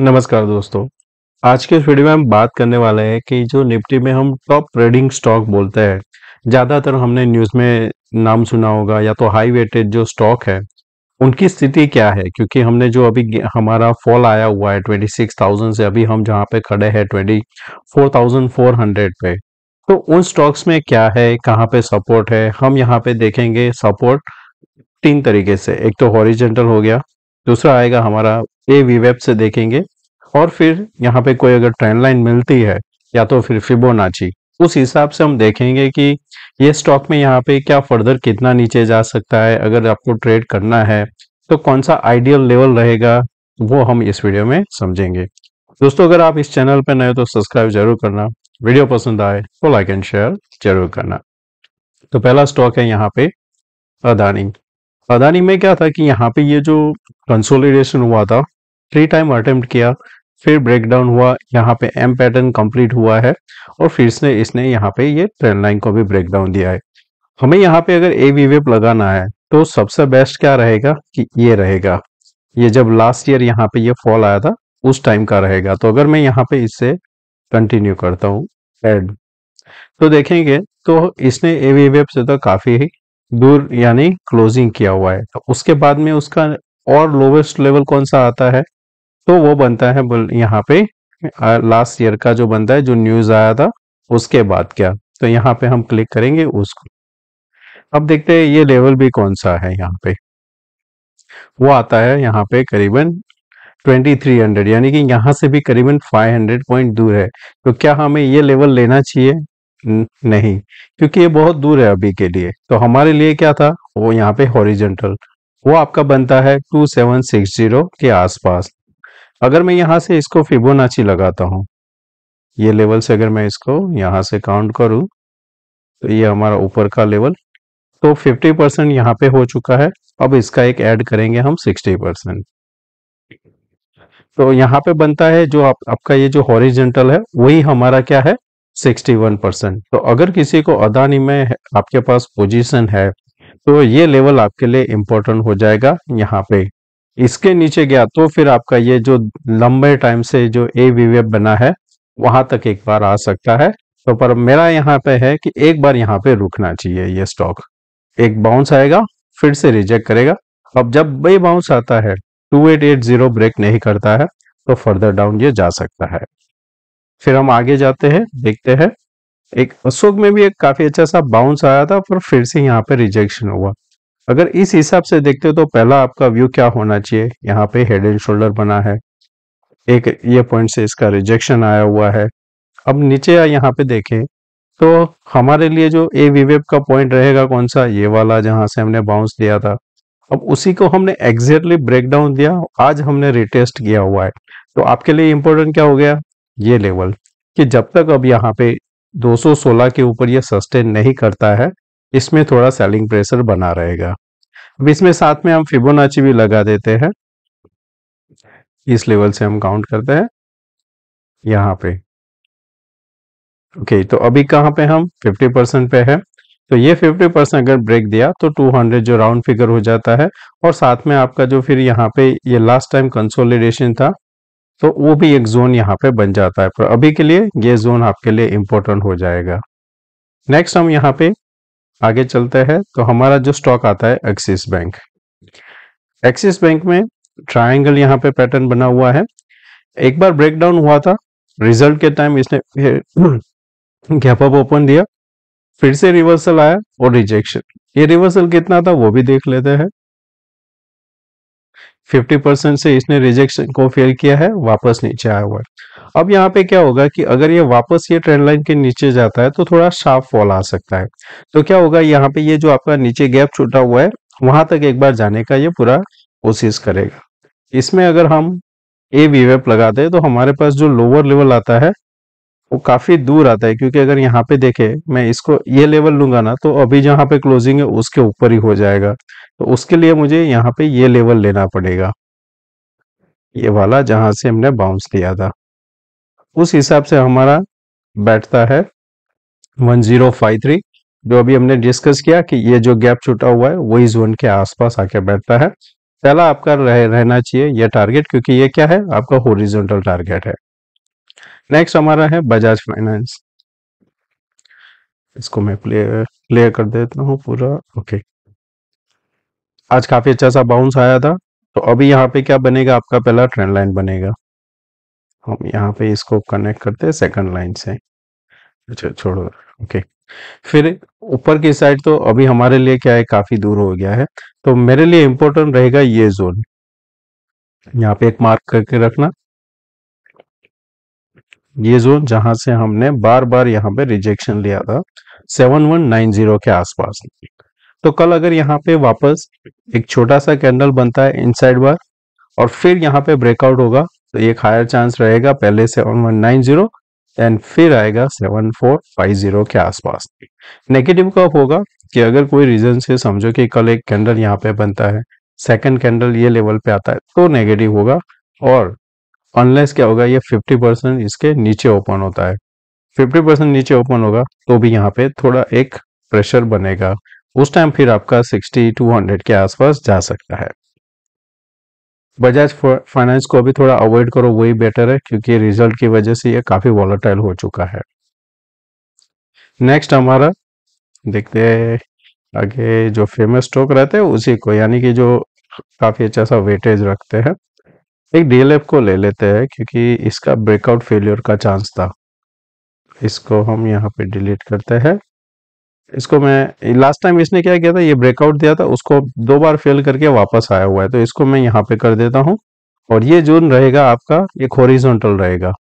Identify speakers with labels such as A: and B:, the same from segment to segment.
A: नमस्कार दोस्तों आज के इस वीडियो में हम बात करने वाले हैं कि जो निफ्टी में हम टॉप ट्रेडिंग स्टॉक बोलते हैं ज़्यादातर हमने न्यूज़ में नाम सुना होगा या तो हाई वेटेड जो स्टॉक है उनकी स्थिति क्या है क्योंकि हमने जो अभी हमारा फॉल आया हुआ है 26,000 से अभी हम जहाँ पे खड़े हैं ट्वेंटी पे तो उन स्टॉक्स में क्या है कहाँ पे सपोर्ट है हम यहाँ पे देखेंगे सपोर्ट तीन तरीके से एक तो हॉरिजेंटल हो गया दूसरा आएगा हमारा ए वी वेब से देखेंगे और फिर यहाँ पे कोई अगर ट्रेंड लाइन मिलती है या तो फिर फिबोनाची उस हिसाब से हम देखेंगे कि ये स्टॉक में यहाँ पे क्या फर्दर कितना नीचे जा सकता है अगर आपको ट्रेड करना है तो कौन सा आइडियल लेवल रहेगा वो हम इस वीडियो में समझेंगे दोस्तों अगर आप इस चैनल पर नए हो तो सब्सक्राइब जरूर करना वीडियो पसंद आए तो लाइक एंड शेयर जरूर करना तो पहला स्टॉक है यहाँ पे अदानी अदानी में क्या था कि यहाँ पे ये जो कंसोलिडेशन हुआ था थ्री टाइम अटेम्प्ट किया फिर ब्रेकडाउन हुआ यहाँ पे एम पैटर्न कंप्लीट हुआ है और फिर से इसने यहाँ पे ये ट्रेन लाइन को भी ब्रेक डाउन दिया है हमें यहाँ पे अगर ए वी वेप लगाना है तो सबसे बेस्ट क्या रहेगा कि ये रहेगा ये जब लास्ट ईयर यहाँ पे ये फॉल आया था उस टाइम का रहेगा तो अगर मैं यहाँ पे इससे कंटिन्यू करता हूँ एड तो देखेंगे तो इसने ए वी वेप से तो काफी ही दूर यानी क्लोजिंग किया हुआ है तो उसके बाद में उसका और लोवेस्ट लेवल कौन सा आता है तो वो बनता है यहाँ पे लास्ट ईयर का जो बनता है जो न्यूज आया था उसके बाद क्या तो यहाँ पे हम क्लिक करेंगे उसको अब देखते हैं ये लेवल भी कौन सा है यहाँ पे वो आता है यहाँ पे करीबन 2300 यानी कि यहाँ से भी करीबन 500 पॉइंट दूर है तो क्या हमें ये लेवल लेना चाहिए नहीं क्योंकि ये बहुत दूर है अभी के लिए तो हमारे लिए क्या था वो यहाँ पे हॉरिजेंटल वो आपका बनता है टू सेवन सिक्स जीरो के आसपास अगर मैं यहाँ से इसको फिबोनाची लगाता हूँ ये लेवल से अगर मैं इसको यहाँ से काउंट करूँ तो ये हमारा ऊपर का लेवल तो 50 परसेंट यहाँ पे हो चुका है अब इसका एक ऐड करेंगे हम 60 परसेंट तो यहाँ पे बनता है जो आप, आपका ये जो हॉरिजेंटल है वही हमारा क्या है 61 परसेंट तो अगर किसी को अदानी में आपके पास पोजीशन है तो ये लेवल आपके लिए इम्पोर्टेंट हो जाएगा यहाँ पे इसके नीचे गया तो फिर आपका ये जो लंबे टाइम से जो ए वीवेब बना है वहां तक एक बार आ सकता है तो पर मेरा यहाँ पे है कि एक बार यहाँ पे रुकना चाहिए ये स्टॉक एक बाउंस आएगा फिर से रिजेक्ट करेगा अब जब बे बाउंस आता है 2880 ब्रेक नहीं करता है तो फर्दर डाउन ये जा सकता है फिर हम आगे जाते हैं देखते हैं एक अशोक में भी एक काफी अच्छा सा बाउंस आया था पर फिर से यहाँ पे रिजेक्शन हुआ अगर इस हिसाब से देखते हो तो पहला आपका व्यू क्या होना चाहिए यहाँ पे हेड एंड शोल्डर बना है एक ये पॉइंट से इसका रिजेक्शन आया हुआ है अब नीचे यहाँ पे देखें तो हमारे लिए जो ए विवेप का पॉइंट रहेगा कौन सा ये वाला जहाँ से हमने बाउंस दिया था अब उसी को हमने एग्जैक्टली ब्रेक डाउन दिया आज हमने रिटेस्ट किया हुआ है तो आपके लिए इम्पोर्टेंट क्या हो गया ये लेवल कि जब तक अब यहाँ पे 216 के ऊपर ये सस्टेन नहीं करता है इसमें थोड़ा सेलिंग प्रेशर बना रहेगा अब इसमें साथ में हम फिबोनाची भी लगा देते हैं इस लेवल से हम काउंट करते हैं यहाँ पे ओके तो अभी कहाँ पे हम 50 परसेंट पे है तो ये 50 परसेंट अगर ब्रेक दिया तो 200 जो राउंड फिगर हो जाता है और साथ में आपका जो फिर यहाँ पे ये लास्ट टाइम कंसोलिडेशन था तो वो भी एक जोन यहाँ पे बन जाता है पर अभी के लिए ये जोन आपके लिए इम्पोर्टेंट हो जाएगा नेक्स्ट हम यहाँ पे आगे चलते हैं तो हमारा जो स्टॉक आता है एक्सिस बैंक एक्सिस बैंक में ट्रायंगल यहाँ पे पैटर्न बना हुआ है एक बार ब्रेकडाउन हुआ था रिजल्ट के टाइम इसने गैप अप ओपन दिया फिर से रिवर्सल आया और रिजेक्शन ये रिवर्सल कितना था वो भी देख लेते हैं फिफ्टी परसेंट से इसने रिजेक्शन को फेल किया है वापस नीचे आया हुआ है अब यहाँ पे क्या होगा कि अगर ये वापस ये ट्रेंड लाइन के नीचे जाता है तो थोड़ा शार्प फॉल आ सकता है तो क्या होगा यहाँ पे ये जो आपका नीचे गैप छूटा हुआ है वहां तक एक बार जाने का ये पूरा कोशिश करेगा इसमें अगर हम ए वीवेप लगाते हैं तो हमारे पास जो लोअर लेवल आता है वो काफी दूर आता है क्योंकि अगर यहाँ पे देखे मैं इसको ये लेवल लूंगा ना तो अभी जहाँ पे क्लोजिंग है उसके ऊपर ही हो जाएगा तो उसके लिए मुझे यहाँ पे ये लेवल लेना पड़ेगा ये वाला जहां से हमने बाउंस लिया था उस हिसाब से हमारा बैठता है 1053 जो अभी हमने डिस्कस किया कि ये जो गैप छूटा हुआ है वही जोन के आसपास आके बैठता है पहला आपका रह, रहना चाहिए ये टारगेट क्योंकि ये क्या है आपका होरिजोनटल टारगेट है नेक्स्ट हमारा है बजाज फाइनेंस इसको मैं प्ले प्ले कर देता हूँ पूरा ओके आज काफी अच्छा सा बाउंस आया था तो अभी यहाँ पे क्या बनेगा आपका पहला ट्रेंड लाइन बनेगा हम यहाँ पे इसको कनेक्ट करते हैं सेकंड लाइन से अच्छा छोड़ो ओके फिर ऊपर की साइड तो अभी हमारे लिए क्या है काफी दूर हो गया है तो मेरे लिए इम्पोर्टेंट रहेगा ये जोन यहाँ पे एक मार्क करके रखना ये जोन जहां से हमने बार बार यहाँ पे रिजेक्शन लिया था 7190 के आसपास तो कल अगर यहाँ पे वापस एक छोटा सा कैंडल बनता है इनसाइड बार और फिर यहाँ पे ब्रेकआउट होगा तो एक हायर चांस रहेगा पहले 7190 एंड फिर आएगा 7450 के आसपास नेगेटिव कब होगा कि अगर कोई रीजन से समझो कि कल एक कैंडल यहाँ पे बनता है सेकेंड कैंडल ये लेवल पे आता है तो नेगेटिव होगा और अनलेस क्या होगा ये 50 परसेंट इसके नीचे ओपन होता है 50 परसेंट नीचे ओपन होगा तो भी यहाँ पे थोड़ा एक प्रेशर बनेगा उस टाइम फिर आपका 60 200 के आसपास जा सकता है बजाज फाइनेंस को अभी थोड़ा अवॉइड करो वही बेटर है क्योंकि रिजल्ट की वजह से ये काफी वॉलेटाइल हो चुका है नेक्स्ट हमारा देखते हैं आगे जो फेमस स्टॉक रहते हैं उसी को यानी कि जो काफी अच्छा सा वेटेज रखते हैं एक डीएलएफ को ले लेते हैं क्योंकि इसका ब्रेकआउट फेलियर का चांस था इसको हम यहाँ पे डिलीट करते हैं इसको मैं लास्ट टाइम इसने क्या किया था ये ब्रेकआउट दिया था उसको दो बार फेल करके वापस आया हुआ है तो इसको मैं यहाँ पे कर देता हूँ और ये जोन रहेगा आपका ये हॉरिजॉन्टल रहेगा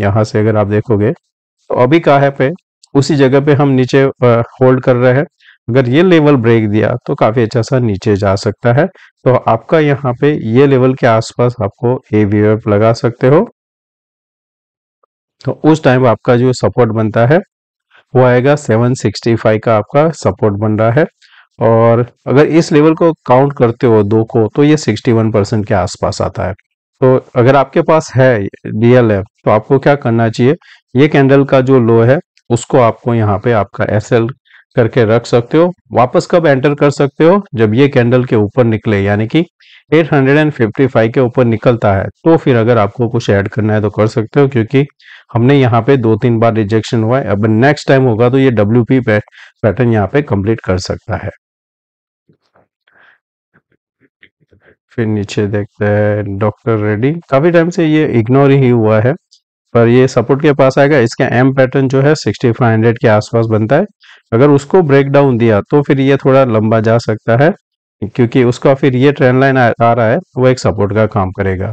A: यहाँ से अगर आप देखोगे तो अभी कहा है पे उसी जगह पे हम नीचे होल्ड कर रहे हैं अगर ये लेवल ब्रेक दिया तो काफी अच्छा सा नीचे जा सकता है तो आपका यहाँ पे ये लेवल के आसपास आपको ए वी एफ लगा सकते हो तो उस टाइम आपका जो सपोर्ट बनता है वो आएगा 765 का आपका सपोर्ट बन रहा है और अगर इस लेवल को काउंट करते हो दो को तो ये 61 परसेंट के आसपास आता है तो अगर आपके पास है डीएल तो आपको क्या करना चाहिए ये कैंडल का जो लो है उसको आपको यहाँ पे आपका एस एल करके रख सकते हो वापस कब एंटर कर सकते हो जब ये कैंडल के ऊपर निकले यानी कि 855 के ऊपर निकलता है तो फिर अगर आपको कुछ ऐड करना है तो कर सकते हो क्योंकि हमने यहाँ पे दो तीन बार रिजेक्शन हुआ है अब नेक्स्ट टाइम होगा तो ये डब्ल्यू पी पैटर्न यहाँ पे कंप्लीट कर सकता है फिर नीचे देखते हैं डॉक्टर रेड्डी काफी टाइम से ये इग्नोर ही हुआ है पर ये सपोर्ट के पास आएगा इसका एम पैटर्न जो है 6500 के आसपास बनता है अगर उसको ब्रेक डाउन दिया तो फिर ये थोड़ा लंबा जा सकता है क्योंकि उसका फिर ये ट्रेंड लाइन आ, रहा है वो एक सपोर्ट का काम करेगा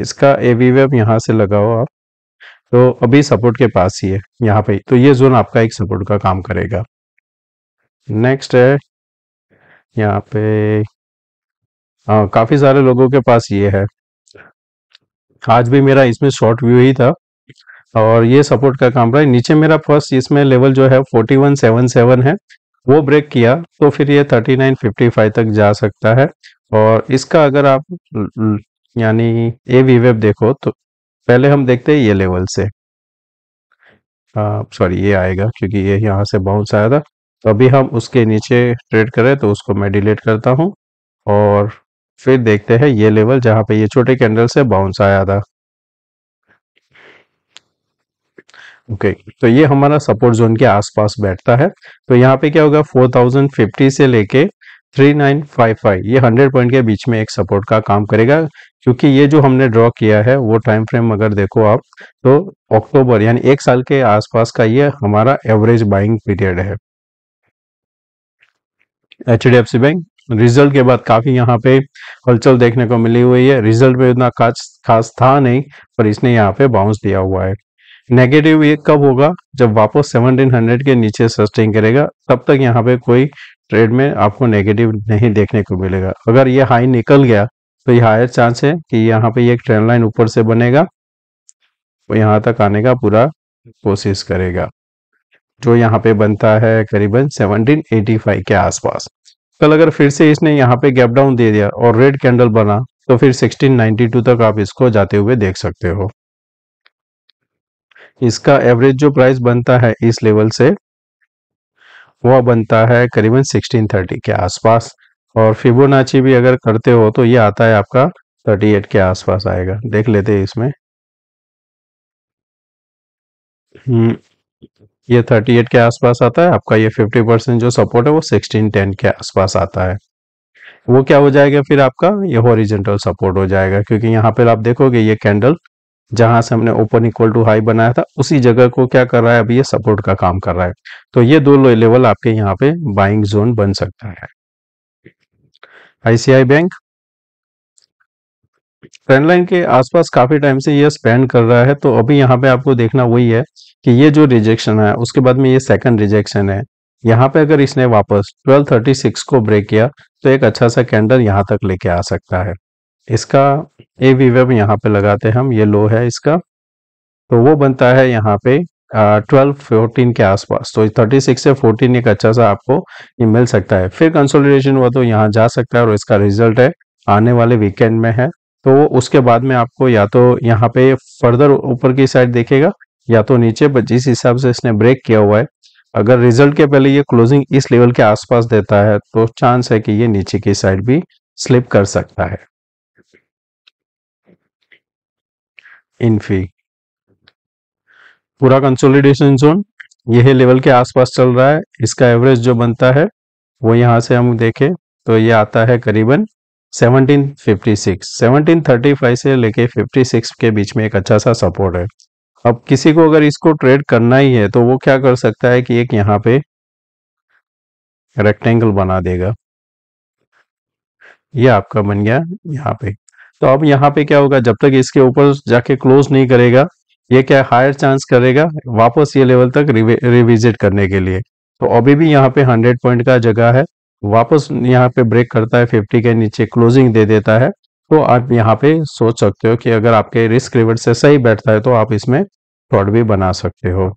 A: इसका ए वी वेब यहाँ से लगाओ आप तो अभी सपोर्ट के पास ही है यहाँ पे तो ये जोन आपका एक सपोर्ट का काम करेगा नेक्स्ट है यहाँ पे हाँ काफ़ी सारे लोगों के पास ये है आज भी मेरा इसमें शॉर्ट व्यू ही था और ये सपोर्ट का काम रहा है नीचे मेरा फर्स्ट इसमें लेवल जो है 4177 है वो ब्रेक किया तो फिर ये 3955 तक जा सकता है और इसका अगर आप यानी ए वी वेब देखो तो पहले हम देखते हैं ये लेवल से सॉरी ये आएगा क्योंकि ये यहाँ से बाउंस आया था तो अभी हम उसके नीचे ट्रेड करें तो उसको मैं डिलीट करता हूँ और फिर देखते हैं ये लेवल जहाँ पे ये छोटे कैंडल से बाउंस आया था ओके okay, तो ये हमारा सपोर्ट जोन के आसपास बैठता है तो यहाँ पे क्या होगा 4050 से लेके 3955 ये 100 पॉइंट के बीच में एक सपोर्ट का काम करेगा क्योंकि ये जो हमने ड्रॉ किया है वो टाइम फ्रेम अगर देखो आप तो अक्टूबर यानी एक साल के आसपास का ये हमारा एवरेज बाइंग पीरियड है एच डी एफ सी बैंक रिजल्ट के बाद काफी यहाँ पे हलचल देखने को मिली हुई है रिजल्ट में इतना खास था नहीं पर इसने यहाँ पे बाउंस दिया हुआ है नेगेटिव ये कब होगा जब वापस 1700 के नीचे सस्टेन करेगा तब तक यहाँ पे कोई ट्रेड में आपको नेगेटिव नहीं देखने को मिलेगा अगर ये हाई निकल गया तो ये हायर चांस है कि यहाँ पे एक ट्रेंड लाइन ऊपर से बनेगा वो यहाँ तक आने का पूरा कोशिश करेगा जो यहाँ पे बनता है करीबन 1785 के आसपास कल अगर फिर से इसने यहाँ पे गैप डाउन दे दिया और रेड कैंडल बना तो फिर 1692 तक आप इसको जाते हुए देख सकते हो इसका एवरेज जो प्राइस बनता है इस लेवल से वह बनता है करीबन 1630 के आसपास और फिबोनाची भी अगर करते हो तो ये आता है आपका 38 के आसपास आएगा देख लेते हैं इसमें हम्म, ये 38 के आसपास आता है आपका ये 50 परसेंट जो सपोर्ट है वो 1610 के आसपास आता है वो क्या हो जाएगा फिर आपका ये ओरिजेंटल सपोर्ट हो जाएगा क्योंकि यहाँ पर आप देखोगे ये कैंडल जहां से हमने ओपन इक्वल टू हाई बनाया था उसी जगह को क्या कर रहा है अभी ये सपोर्ट का काम कर रहा है तो ये दो लेवल आपके यहाँ पे बाइंग जोन बन सकता है आईसीआई बैंक ट्रेंड लाइन के आसपास काफी टाइम से ये स्पेंड कर रहा है तो अभी यहाँ पे आपको देखना वही है कि ये जो रिजेक्शन है उसके बाद में ये सेकंड रिजेक्शन है यहाँ पे अगर इसने वापस 1236 को ब्रेक किया तो एक अच्छा सा कैंडल यहाँ तक लेके आ सकता है इसका ए वी वेब यहाँ पे लगाते हैं हम ये लो है इसका तो वो बनता है यहाँ पे ट्वेल्व फोर्टीन के आसपास तो थर्टी सिक्स से फोर्टीन एक अच्छा सा आपको ये मिल सकता है फिर कंसोलिडेशन हुआ तो यहाँ जा सकता है और इसका रिजल्ट है आने वाले वीकेंड में है तो उसके बाद में आपको या तो यहाँ पे फर्दर ऊपर की साइड देखेगा या तो नीचे बट जिस हिसाब से इसने ब्रेक किया हुआ है अगर रिजल्ट के पहले ये क्लोजिंग इस लेवल के आसपास देता है तो चांस है कि ये नीचे की साइड भी स्लिप कर सकता है इनफी पूरा कंसोलिडेशन जोन यह लेवल के आसपास चल रहा है इसका एवरेज जो बनता है वो यहां से हम देखें तो ये आता है करीबन 1756 1735 से लेके 56 के बीच में एक अच्छा सा सपोर्ट है अब किसी को अगर इसको ट्रेड करना ही है तो वो क्या कर सकता है कि एक यहाँ पे रेक्टेंगल बना देगा ये आपका बन गया यहाँ पे तो अब यहाँ पे क्या होगा जब तक इसके ऊपर जाके क्लोज नहीं करेगा ये क्या हायर चांस करेगा वापस ये लेवल तक रिविजिट करने के लिए तो अभी भी यहाँ पे हंड्रेड पॉइंट का जगह है वापस यहाँ पे ब्रेक करता है फिफ्टी के नीचे क्लोजिंग दे देता है तो आप यहाँ पे सोच सकते हो कि अगर आपके रिस्क रिवर्ट से सही बैठता है तो आप इसमें शॉर्ट भी बना सकते हो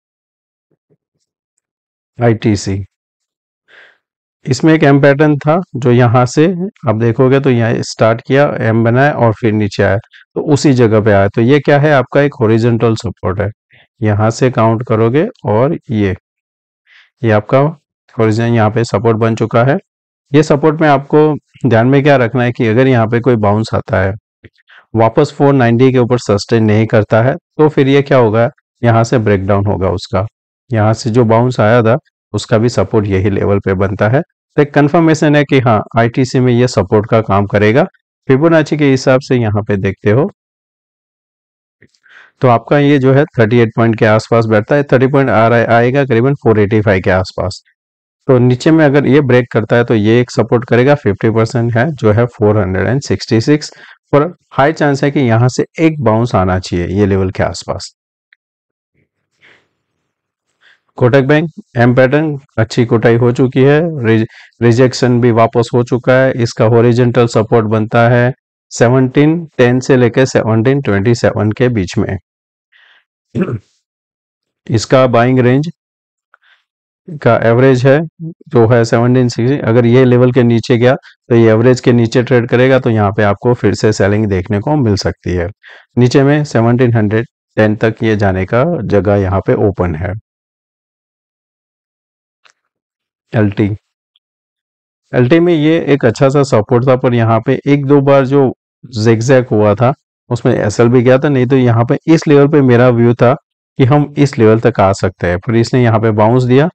A: आईटीसी इसमें एक एम पैटर्न था जो यहाँ से आप देखोगे तो यहाँ स्टार्ट किया एम बनाया और फिर नीचे आया तो उसी जगह पे आया तो ये क्या है आपका एक हॉरिजेंटल सपोर्ट है यहाँ से काउंट करोगे और ये ये आपका हॉरिजेंट यहाँ पे सपोर्ट बन चुका है ये सपोर्ट में आपको ध्यान में क्या रखना है कि अगर यहाँ पे कोई बाउंस आता है वापस 490 के ऊपर सस्टेन नहीं करता है तो फिर ये क्या होगा यहाँ से ब्रेकडाउन होगा उसका यहाँ से जो बाउंस आया था उसका भी सपोर्ट यही लेवल पे बनता है तो एक कन्फर्मेशन है कि हाँ आईटीसी में ये सपोर्ट का काम करेगा फिबोनाची के हिसाब से यहाँ पे देखते हो तो आपका ये जो है 38 पॉइंट के आसपास बैठता है 30 पॉइंट आ रहा आएगा करीबन 485 के आसपास तो नीचे में अगर ये ब्रेक करता है तो ये एक सपोर्ट करेगा 50 परसेंट है जो है 466 पर हाई चांस है कि यहाँ से एक बाउंस आना चाहिए ये लेवल के आसपास कोटक बैंक एम पैटर्न अच्छी कोटाई हो चुकी है रिजेक्शन भी वापस हो चुका है इसका ओरिजेंटल सपोर्ट बनता है 1710 से लेकर 1727 के बीच में इसका बाइंग रेंज का एवरेज है जो है 1760 अगर ये लेवल के नीचे गया तो ये एवरेज के नीचे ट्रेड करेगा तो यहाँ पे आपको फिर से सेलिंग देखने को मिल सकती है नीचे में 1710 तक ये जाने का जगह यहाँ पे ओपन है एल टी एल टी में ये एक अच्छा सा सपोर्ट था पर यहाँ पे एक दो बार जो जेगजैक हुआ था उसमें एस भी गया था नहीं तो यहाँ पे इस लेवल पे मेरा व्यू था कि हम इस लेवल तक आ सकते हैं पर इसने यहाँ पे बाउंस दिया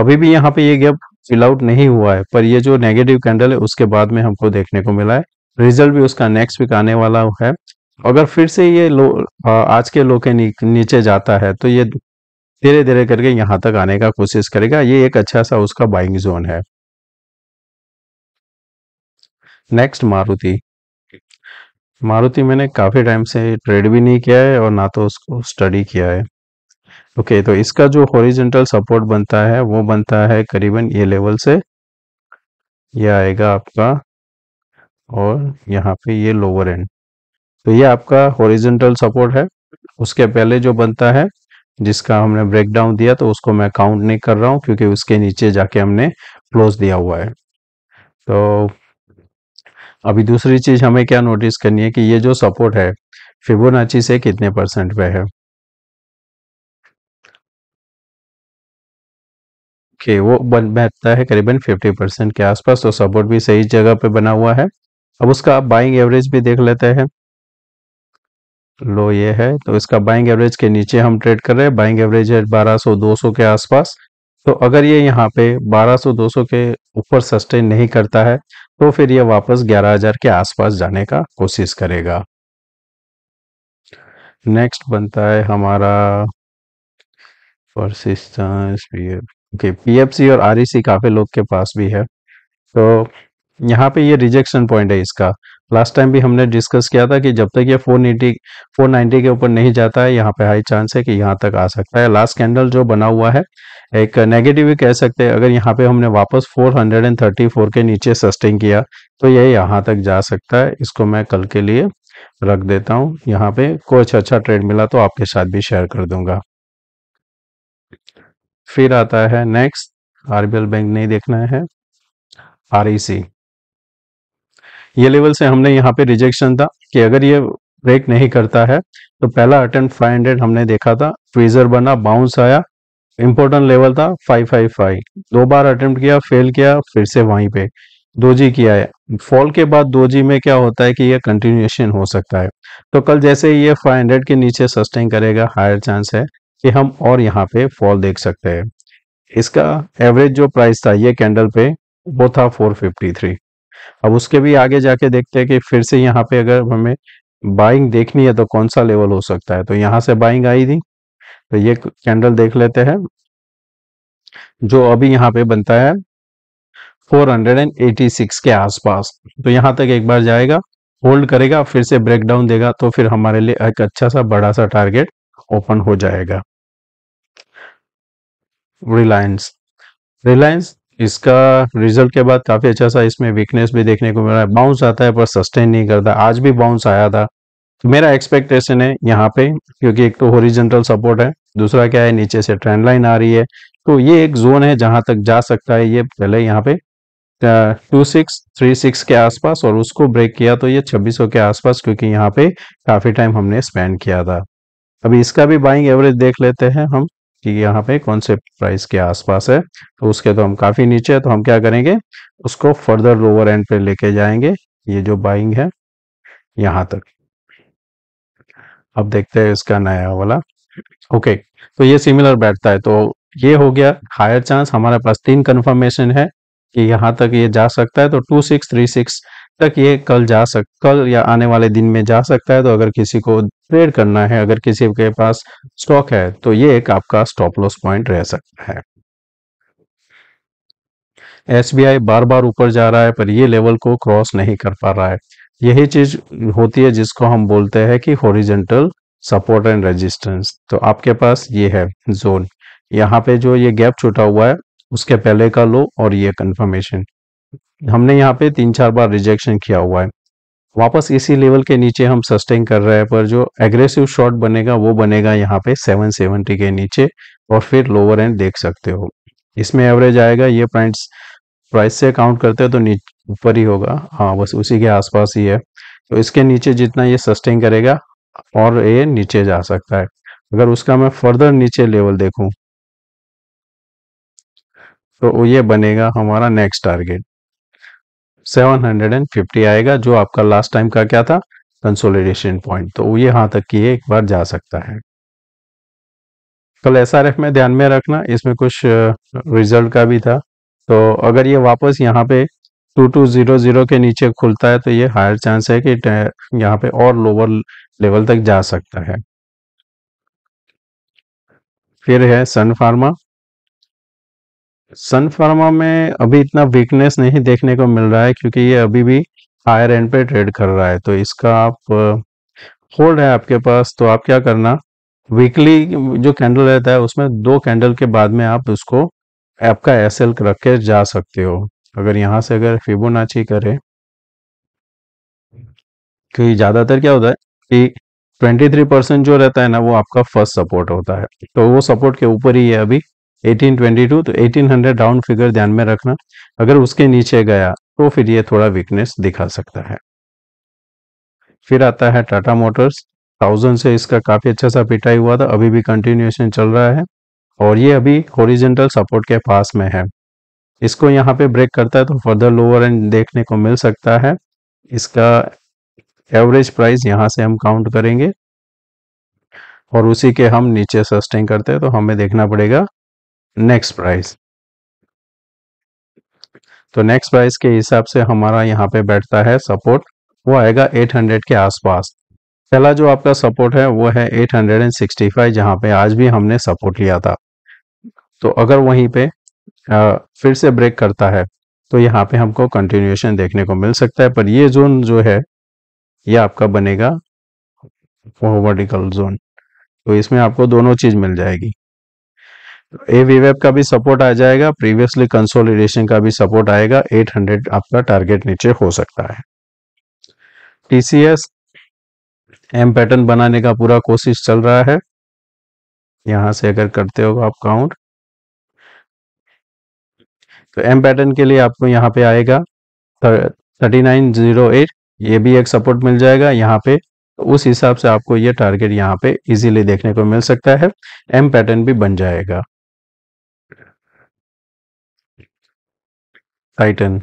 A: अभी भी यहाँ पे ये गैप फिल आउट नहीं हुआ है पर ये जो नेगेटिव कैंडल है उसके बाद में हमको देखने को मिला है रिजल्ट भी उसका नेक्स्ट वीक आने वाला है अगर फिर से ये लो आज के लो के नीचे जाता है तो ये धीरे धीरे करके यहाँ तक आने का कोशिश करेगा ये एक अच्छा सा उसका बाइंग जोन है नेक्स्ट मारुति मारुति मैंने काफ़ी टाइम से ट्रेड भी नहीं किया है और ना तो उसको स्टडी किया है ओके okay, तो इसका जो हॉरिजेंटल सपोर्ट बनता है वो बनता है करीबन ये लेवल से ये आएगा आपका और यहाँ पे ये लोअर एंड तो ये आपका हॉरिजेंटल सपोर्ट है उसके पहले जो बनता है जिसका हमने ब्रेक डाउन दिया तो उसको मैं काउंट नहीं कर रहा हूँ क्योंकि उसके नीचे जाके हमने क्लोज दिया हुआ है तो अभी दूसरी चीज हमें क्या नोटिस करनी है कि ये जो सपोर्ट है फिबोनाची से कितने परसेंट पे है कि वो बन बैठता है करीबन 50 परसेंट के आसपास तो सपोर्ट भी सही जगह पे बना हुआ है अब उसका आप बाइंग एवरेज भी देख लेते हैं लो ये है तो इसका बाइंग एवरेज के नीचे हम ट्रेड कर रहे हैं बाइंग एवरेज है 1200 200 के आसपास तो अगर ये यहाँ पे 1200 200 के ऊपर सस्टेन नहीं करता है तो फिर ये वापस 11000 के आसपास जाने का कोशिश करेगा नेक्स्ट बनता है हमारा परसिस्टेंस पीएफसी और आरईसी e काफी लोग के पास भी है तो यहाँ पे ये रिजेक्शन पॉइंट है इसका लास्ट टाइम भी हमने डिस्कस किया था कि जब तक ये 480 490 के ऊपर नहीं जाता है यहाँ पे हाई चांस है कि यहाँ तक आ सकता है लास्ट कैंडल जो बना हुआ है एक नेगेटिव भी कह सकते हैं अगर यहाँ पे हमने वापस 434 के नीचे सस्टेन किया तो ये यहाँ तक जा सकता है इसको मैं कल के लिए रख देता हूँ यहाँ पे कुछ अच्छा ट्रेड मिला तो आपके साथ भी शेयर कर दूंगा फिर आता है नेक्स्ट आरबीएल बैंक नहीं देखना है आर ये लेवल से हमने यहाँ पे रिजेक्शन था कि अगर ये ब्रेक नहीं करता है तो पहला अटेम्प्ट 500 हमने देखा था फ्रीजर बना बाउंस आया इंपॉर्टेंट लेवल था 555 दो बार अटेम्प्ट किया फेल किया फिर से वहीं पे दो जी किया है फॉल के बाद दो जी में क्या होता है कि यह कंटिन्यूएशन हो सकता है तो कल जैसे ये 500 के नीचे सस्टेन करेगा हायर चांस है कि हम और यहाँ पे फॉल देख सकते हैं इसका एवरेज जो प्राइस था ये कैंडल पे वो था थ्री अब उसके भी आगे जाके देखते हैं कि फिर से यहाँ पे अगर हमें बाइंग देखनी है तो कौन सा लेवल हो सकता है तो यहाँ से बाइंग आई थी तो ये कैंडल देख लेते हैं जो अभी यहाँ पे बनता है 486 के आसपास तो यहाँ तक एक बार जाएगा होल्ड करेगा फिर से ब्रेक डाउन देगा तो फिर हमारे लिए एक अच्छा सा बड़ा सा टारगेट ओपन हो जाएगा रिलायंस रिलायंस इसका रिजल्ट के बाद काफ़ी अच्छा सा इसमें वीकनेस भी देखने को मिल रहा है बाउंस आता है पर सस्टेन नहीं करता आज भी बाउंस आया था तो मेरा एक्सपेक्टेशन है यहाँ पे क्योंकि एक तो होरिजेंटल सपोर्ट है दूसरा क्या है नीचे से ट्रेंड लाइन आ रही है तो ये एक जोन है जहां तक जा सकता है ये पहले यहाँ पे टू सिक्स थ्री सिक्स के आसपास और उसको ब्रेक किया तो ये छब्बीस के आसपास क्योंकि यहाँ पे काफ़ी टाइम हमने स्पेंड किया था अभी इसका भी बाइंग एवरेज देख लेते हैं हम कि यहाँ पे कौन से प्राइस के आसपास है तो उसके तो हम काफ़ी नीचे है तो हम क्या करेंगे उसको फर्दर लोअर एंड पे लेके जाएंगे ये जो बाइंग है यहां तक अब देखते हैं इसका नया वाला ओके तो ये सिमिलर बैठता है तो ये हो गया हायर चांस हमारे पास तीन कंफर्मेशन है कि यहाँ तक ये जा सकता है तो टू सिक्स थ्री सिक्स तक ये कल जा सक कल या आने वाले दिन में जा सकता है तो अगर किसी को ट्रेड करना है अगर किसी के पास स्टॉक है तो ये एक आपका स्टॉप लॉस पॉइंट रह सकता है एस बार बार ऊपर जा रहा है पर ये लेवल को क्रॉस नहीं कर पा रहा है यही चीज होती है जिसको हम बोलते हैं कि होरिजेंटल सपोर्ट एंड रेजिस्टेंस तो आपके पास ये है जोन यहाँ पे जो ये गैप छूटा हुआ है उसके पहले का लो और ये कंफर्मेशन हमने यहाँ पे तीन चार बार रिजेक्शन किया हुआ है वापस इसी लेवल के नीचे हम सस्टेन कर रहे हैं पर जो एग्रेसिव शॉट बनेगा वो बनेगा यहाँ पे 770 के नीचे और फिर लोअर एंड देख सकते हो इसमें एवरेज आएगा ये पॉइंट प्राइस से काउंट करते हो तो ऊपर ही होगा हाँ बस उसी के आसपास ही है तो इसके नीचे जितना ये सस्टेन करेगा और ये नीचे जा सकता है अगर उसका मैं फर्दर नीचे लेवल देखूँ तो ये बनेगा हमारा नेक्स्ट टारगेट 750 आएगा जो आपका लास्ट टाइम का क्या था कंसोलिडेशन पॉइंट तो ये यहाँ तक की एक बार जा सकता है कल एस में ध्यान में रखना इसमें कुछ रिजल्ट का भी था तो अगर ये वापस यहाँ पे टू टू जीरो जीरो के नीचे खुलता है तो ये हायर चांस है कि यहाँ पे और लोअर लेवल तक जा सकता है फिर है सन फार्मा सन फार्मा में अभी इतना वीकनेस नहीं देखने को मिल रहा है क्योंकि ये अभी भी हायर एंड पे ट्रेड कर रहा है तो इसका आप होल्ड है आपके पास तो आप क्या करना वीकली जो कैंडल रहता है उसमें दो कैंडल के बाद में आप उसको आपका एस एल रख के जा सकते हो अगर यहाँ से अगर फिबोनाची करे क्योंकि ज़्यादातर क्या होता है कि 23 परसेंट जो रहता है ना वो आपका फर्स्ट सपोर्ट होता है तो वो सपोर्ट के ऊपर ही है अभी 1822 तो 1800 डाउन फिगर ध्यान में रखना अगर उसके नीचे गया तो फिर ये थोड़ा वीकनेस दिखा सकता है फिर आता है टाटा मोटर्स थाउजेंड से इसका काफी अच्छा सा पिटाई हुआ था अभी भी कंटिन्यूएशन चल रहा है और ये अभी होरिजेंटल सपोर्ट के पास में है इसको यहाँ पे ब्रेक करता है तो फर्दर लोअर एंड देखने को मिल सकता है इसका एवरेज प्राइस यहाँ से हम काउंट करेंगे और उसी के हम नीचे सस्टेन करते हैं तो हमें देखना पड़ेगा नेक्स्ट प्राइस तो नेक्स्ट प्राइस के हिसाब से हमारा यहाँ पे बैठता है सपोर्ट वो आएगा 800 के आसपास पहला जो आपका सपोर्ट है वो है 865 जहाँ पे आज भी हमने सपोर्ट लिया था तो अगर वहीं पे आ, फिर से ब्रेक करता है तो यहाँ पे हमको कंटिन्यूएशन देखने को मिल सकता है पर ये जोन जो है ये आपका बनेगा वर्टिकल जोन तो इसमें आपको दोनों चीज मिल जाएगी ए वीवेब का भी सपोर्ट आ जाएगा प्रीवियसली कंसोलिडेशन का भी सपोर्ट आएगा 800 आपका टारगेट नीचे हो सकता है टीसीएस एम पैटर्न बनाने का पूरा कोशिश चल रहा है यहां से अगर करते हो आप काउंट तो एम पैटर्न के लिए आपको यहाँ पे आएगा थर्टी नाइन जीरो एट ये भी एक सपोर्ट मिल जाएगा यहाँ पे तो उस हिसाब से आपको ये टारगेट यहाँ पे इजीली देखने को मिल सकता है एम पैटर्न भी बन जाएगा टाइटन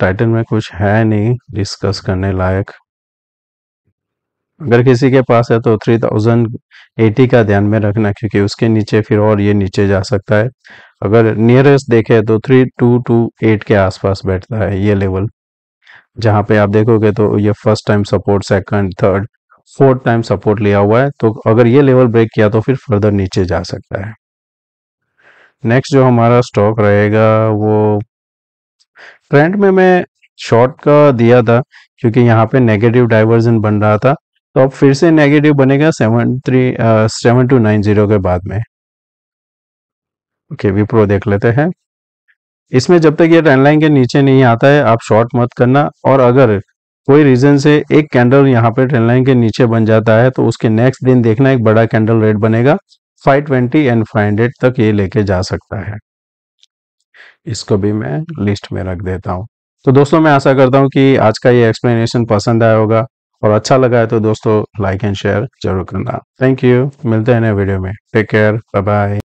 A: टाइटन में कुछ है नहीं डिस्कस करने लायक अगर किसी के पास है तो थ्री थाउजेंड एटी का ध्यान में रखना क्योंकि उसके नीचे फिर और ये नीचे जा सकता है अगर नियरेस्ट देखे तो थ्री टू टू एट के आसपास बैठता है ये लेवल जहां पे आप देखोगे तो ये first time support second third fourth time support लिया हुआ है तो अगर ये लेवल ब्रेक किया तो फिर फर्दर नीचे जा सकता है नेक्स्ट जो हमारा स्टॉक रहेगा वो ट्रेंड में मैं शॉर्ट का दिया था क्योंकि यहाँ पे नेगेटिव डाइवर्जन बन रहा था तो अब फिर से नेगेटिव बनेगा seven three seven two nine zero के बाद में ओके विप्रो देख लेते हैं इसमें जब तक ये ट्रेंड लाइन के नीचे नहीं आता है आप शॉर्ट मत करना और अगर कोई रीजन से एक कैंडल यहाँ पे ट्रेंड लाइन के नीचे बन जाता है तो उसके नेक्स्ट दिन देखना एक बड़ा कैंडल रेड बनेगा 520 एंड हंड्रेड तक ये लेके जा सकता है इसको भी मैं हम्म। लिस्ट में रख देता हूँ तो दोस्तों मैं आशा करता हूँ कि आज का ये एक्सप्लेनेशन पसंद आया होगा और अच्छा लगा है तो दोस्तों लाइक एंड शेयर जरूर करना थैंक यू मिलते हैं नए वीडियो में टेक केयर बाय बाय